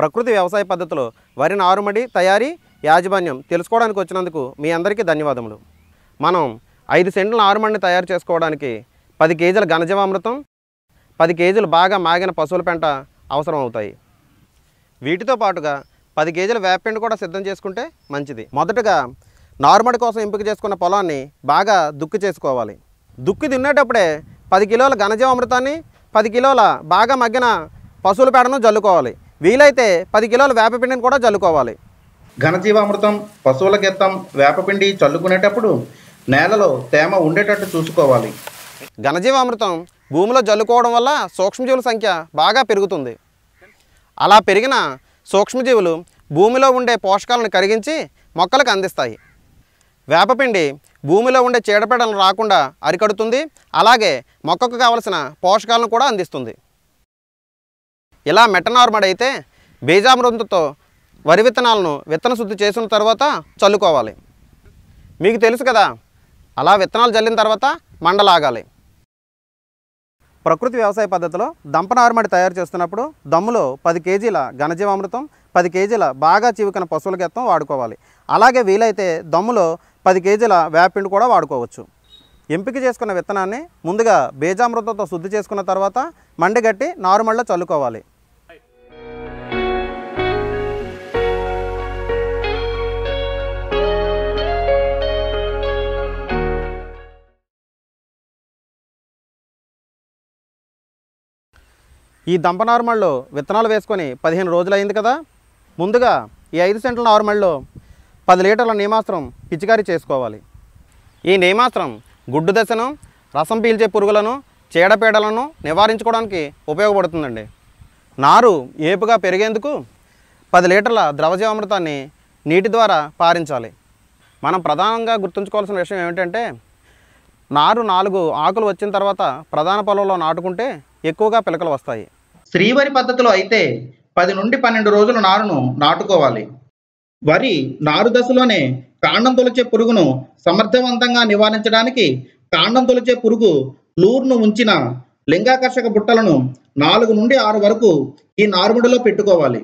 ప్రకృతి వ్యవసాయ పద్ధతిలో వరి నారుమడి తయారీ యాజమాన్యం తెలుసుకోవడానికి వచ్చినందుకు మీ అందరికీ ధన్యవాదములు మనం ఐదు సెంట్ల నారుమడిని తయారు చేసుకోవడానికి పది కేజీల ఘనజీవామృతం పది కేజీలు బాగా మాగిన పశువుల పెంట అవసరం అవుతాయి వీటితో పాటుగా పది కేజీల వేపెండు కూడా సిద్ధం చేసుకుంటే మంచిది మొదటగా నార్మడి కోసం ఎంపిక చేసుకున్న పొలాన్ని బాగా దుక్కు చేసుకోవాలి దుక్కు దున్నేటప్పుడే పది కిలోల ఘనజీవామృతాన్ని పది కిలోల బాగా మగ్గిన పశువుల పేడను జల్లుకోవాలి వీలైతే పది కిలోల వేపపిండిని కూడా చల్లుకోవాలి ఘనజీవామృతం పశువుల గెత్తం వేపపిండి చల్లుకునేటప్పుడు నేలలో తేమ ఉండేటట్టు చూసుకోవాలి ఘనజీవామృతం భూమిలో చల్లుకోవడం వల్ల సూక్ష్మజీవుల సంఖ్య బాగా పెరుగుతుంది అలా పెరిగిన సూక్ష్మజీవులు భూమిలో ఉండే పోషకాలను కరిగించి మొక్కలకు అందిస్తాయి వేపపిండి భూమిలో ఉండే చీడపీడలను రాకుండా అరికడుతుంది అలాగే మొక్కకు కావలసిన పోషకాలను కూడా అందిస్తుంది ఇలా మెటనార్మడ్ అయితే బీజామృతంతో వరి విత్తనాలను విత్తన శుద్ధి చేసిన తర్వాత చల్లుకోవాలి మీకు తెలుసు కదా అలా విత్తనాలు చల్లిన తర్వాత మండలాగాలి ప్రకృతి వ్యవసాయ పద్ధతిలో దంపనార్మడి తయారు చేస్తున్నప్పుడు దమ్ములో పది కేజీల ఘనజీవామృతం పది కేజీల బాగా చివుకన పశువుల గత్తం వాడుకోవాలి అలాగే వీలైతే దమ్ములో పది కేజీల వేపిండి కూడా వాడుకోవచ్చు ఎంపిక చేసుకున్న విత్తనాన్ని ముందుగా బీజామృతంతో శుద్ధి చేసుకున్న తర్వాత మండిగట్టి నారుమళ్ళ చల్లుకోవాలి ఈ దంప నార్మల్లో విత్తనాలు వేసుకొని పదిహేను రోజులైంది కదా ముందుగా ఈ ఐదు సెంట్ల నార్మల్లో పది లీటర్ల నీమాస్త్రం పిచికారి చేసుకోవాలి ఈ నీమాస్త్రం గుడ్డు దశను రసం పీల్చే పురుగులను చీడపీడలను నివారించుకోవడానికి ఉపయోగపడుతుందండి నారు ఏపుగా పెరిగేందుకు పది లీటర్ల ద్రవజీవామృతాన్ని నీటి ద్వారా పారించాలి మనం ప్రధానంగా గుర్తుంచుకోవాల్సిన విషయం ఏమిటంటే నారు నాలుగు ఆకులు వచ్చిన తర్వాత ప్రధాన పొలంలో నాటుకుంటే ఎక్కువగా పిలకలు వస్తాయి శ్రీవరి పద్ధతిలో అయితే పది నుండి పన్నెండు రోజులు నారును నాటుకోవాలి వరి నారు దశలోనే కాండం తొలచే పురుగును సమర్థవంతంగా నివారించడానికి కాండం తొలచే పురుగు లూర్ను ఉంచిన లింగాకర్షక బుట్టలను నాలుగు నుండి ఆరు వరకు ఈ నారుముడిలో పెట్టుకోవాలి